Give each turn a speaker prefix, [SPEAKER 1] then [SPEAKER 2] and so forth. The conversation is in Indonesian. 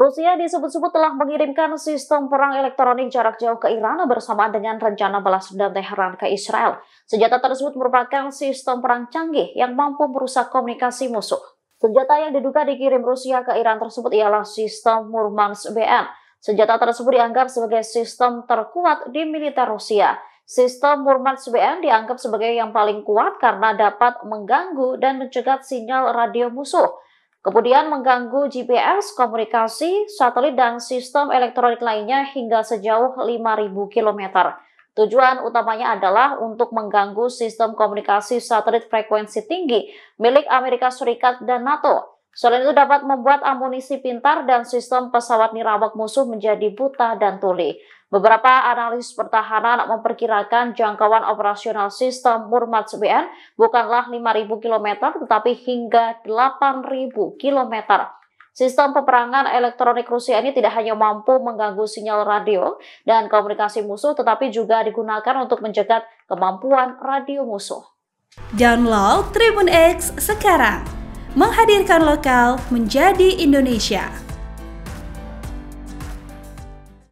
[SPEAKER 1] Rusia disebut-sebut telah mengirimkan sistem perang elektronik jarak jauh ke Iran bersama dengan rencana balas dendam Teheran ke Israel. Senjata tersebut merupakan sistem perang canggih yang mampu merusak komunikasi musuh. Senjata yang diduga dikirim Rusia ke Iran tersebut ialah sistem Murmansk BN. Senjata tersebut dianggap sebagai sistem terkuat di militer Rusia. Sistem Murmansk BN dianggap sebagai yang paling kuat karena dapat mengganggu dan mencegat sinyal radio musuh Kemudian mengganggu GPS, komunikasi, satelit, dan sistem elektronik lainnya hingga sejauh 5.000 km. Tujuan utamanya adalah untuk mengganggu sistem komunikasi satelit frekuensi tinggi milik Amerika Serikat dan NATO. Selain itu dapat membuat amunisi pintar dan sistem pesawat nirawak musuh menjadi buta dan tuli. Beberapa analis pertahanan memperkirakan jangkauan operasional sistem Murmansk BN bukanlah 5.000 km tetapi hingga 8.000 km. Sistem peperangan elektronik Rusia ini tidak hanya mampu mengganggu sinyal radio dan komunikasi musuh, tetapi juga digunakan untuk mencegat kemampuan
[SPEAKER 2] radio musuh. Download Tribun X sekarang, menghadirkan lokal menjadi Indonesia.